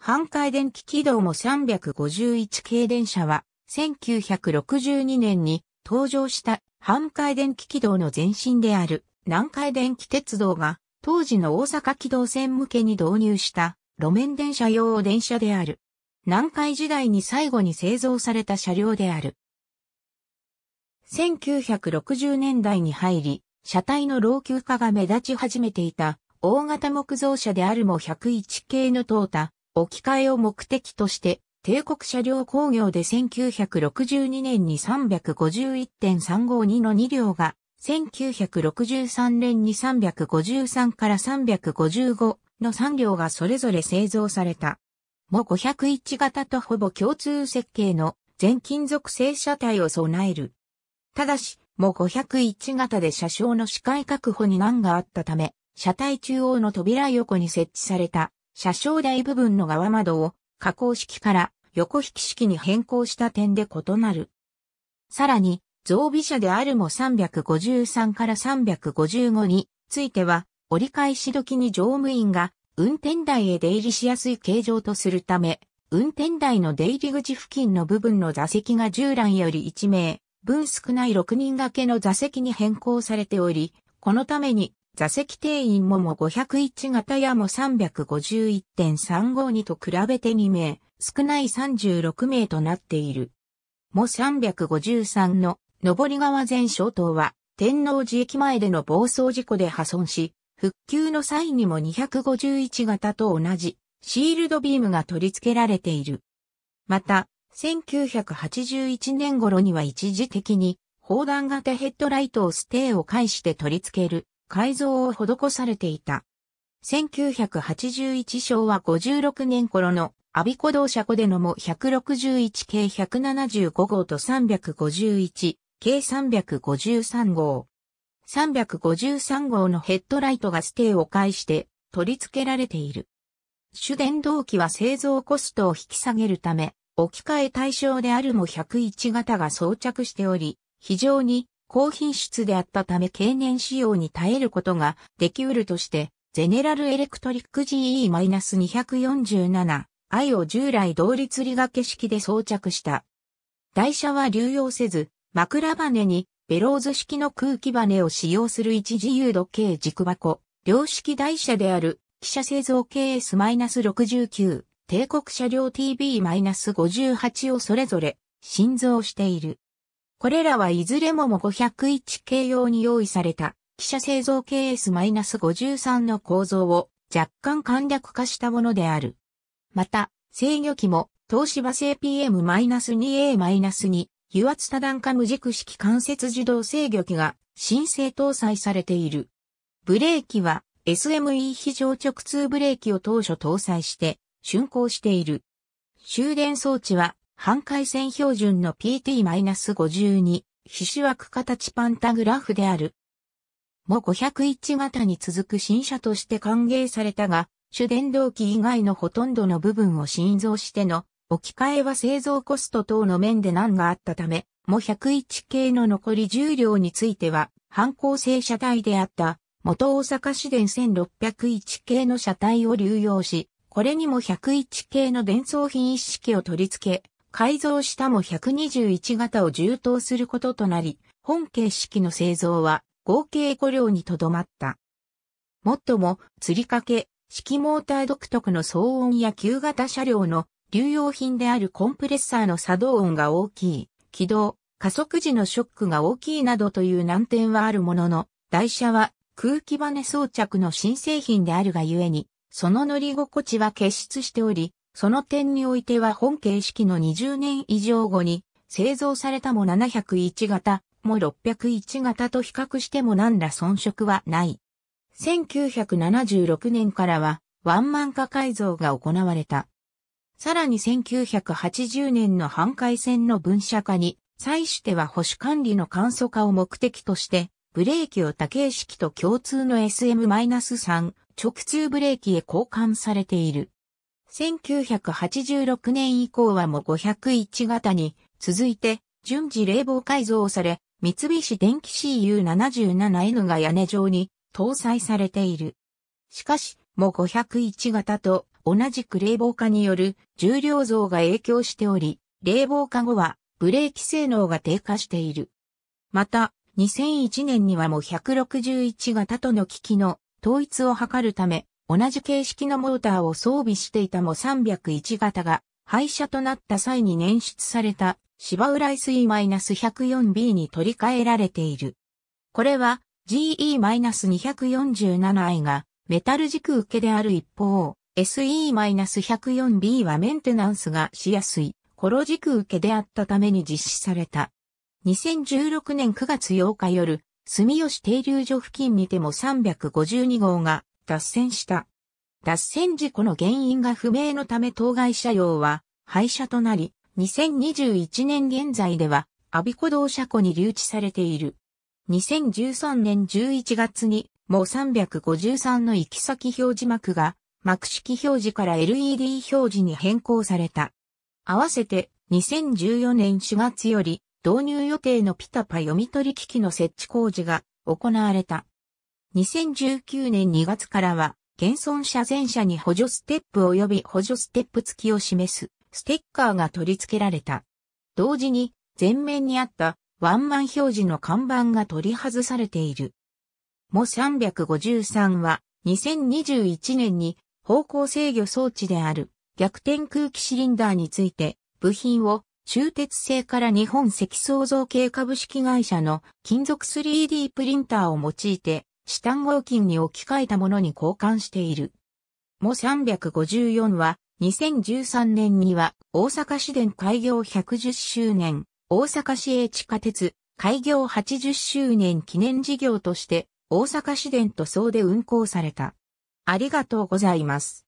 半回電気軌道も351系電車は、1962年に登場した半回電気軌道の前身である南海電気鉄道が当時の大阪軌道線向けに導入した路面電車用電車である。南海時代に最後に製造された車両である。1960年代に入り、車体の老朽化が目立ち始めていた大型木造車であるも101系のトータ置き換えを目的として、帝国車両工業で1962年に351.352の2両が、1963年に353から355の3両がそれぞれ製造された。も501型とほぼ共通設計の全金属製車体を備える。ただし、も501型で車掌の視界確保に難があったため、車体中央の扉横に設置された車掌台部分の側窓を加工式から横引き式に変更した点で異なる。さらに、増備車であるも353から355については、折り返し時に乗務員が運転台へ出入りしやすい形状とするため、運転台の出入り口付近の部分の座席が従来より1名、分少ない6人掛けの座席に変更されており、このために座席定員もも501型やも351.352と比べて2名、少ない36名となっている。も353の上り川前小島は天王寺駅前での暴走事故で破損し、復旧の際にも251型と同じシールドビームが取り付けられている。また、1981年頃には一時的に砲弾型ヘッドライトをステーを介して取り付ける改造を施されていた。1981昭和56年頃のアビコ同社庫でのも161系175号と351系353号。353号のヘッドライトがステーを介して取り付けられている。主電動機は製造コストを引き下げるため、置き換え対象であるも101型が装着しており、非常に高品質であったため経年使用に耐えることができうるとして、ゼネラルエレクトリック GE-247i を従来同率理掛け式で装着した。台車は流用せず、枕バネにベローズ式の空気バネを使用する一自由度計軸箱、両式台車である、汽車製造 KS-69、帝国車両 TB-58 をそれぞれ、新造している。これらはいずれもも501系用に用意された、記者製造 KS-53 の構造を若干簡略化したものである。また、制御機も東芝製 PM-2A-2 油圧多段化無軸式関節自動制御機が新製搭載されている。ブレーキは SME 非常直通ブレーキを当初搭載して竣工している。終電装置は半回線標準の PT-52、皮脂枠形パンタグラフである。も501型に続く新車として歓迎されたが、主電動機以外のほとんどの部分を新造しての置き換えは製造コスト等の面で難があったため、も101系の残り重量については、反抗性車体であった元大阪市電1601系の車体を流用し、これにも101系の伝送品一式を取り付け、改造したも121型を充当することとなり、本形式の製造は合計5両にとどまった。もっとも、釣り掛け、式モーター独特の騒音や旧型車両の流用品であるコンプレッサーの作動音が大きい、軌道、加速時のショックが大きいなどという難点はあるものの、台車は空気バネ装着の新製品であるがゆえに、その乗り心地は結出しており、その点においては本形式の20年以上後に製造されたも701型も601型と比較しても何ら遜色はない。1976年からはワンマン化改造が行われた。さらに1980年の半回線の分社化に際しては保守管理の簡素化を目的としてブレーキを多形式と共通の SM-3 直通ブレーキへ交換されている。1986年以降はも501型に続いて順次冷房改造され、三菱電機 CU77N が屋根上に搭載されている。しかし、も501型と同じく冷房化による重量増が影響しており、冷房化後はブレーキ性能が低下している。また、2001年にはも161型との機器の統一を図るため、同じ形式のモーターを装備していたも301型が廃車となった際に捻出された芝浦 SE-104B に取り替えられている。これは GE-247i がメタル軸受けである一方、SE-104B はメンテナンスがしやすい、コロ軸受けであったために実施された。2016年9月8日夜、住吉停留所付近にても352号が脱線した。脱線事故の原因が不明のため当該車両は廃車となり、2021年現在では、アビコ同車庫に留置されている。2013年11月に、もう353の行き先表示幕が、幕式表示から LED 表示に変更された。合わせて、2014年4月より、導入予定のピタパ読み取り機器の設置工事が行われた。2019年2月からは、現存者全車に補助ステップ及び補助ステップ付きを示すステッカーが取り付けられた。同時に、前面にあったワンマン表示の看板が取り外されている。も353は2021年に方向制御装置である逆転空気シリンダーについて部品を中鉄製から日本積創造系株式会社の金属 3D プリンターを用いてチタン合金に置き換えたものに交換している。も354は、2013年には、大阪市電開業110周年、大阪市営地下鉄、開業80周年記念事業として、大阪市電と総で運行された。ありがとうございます。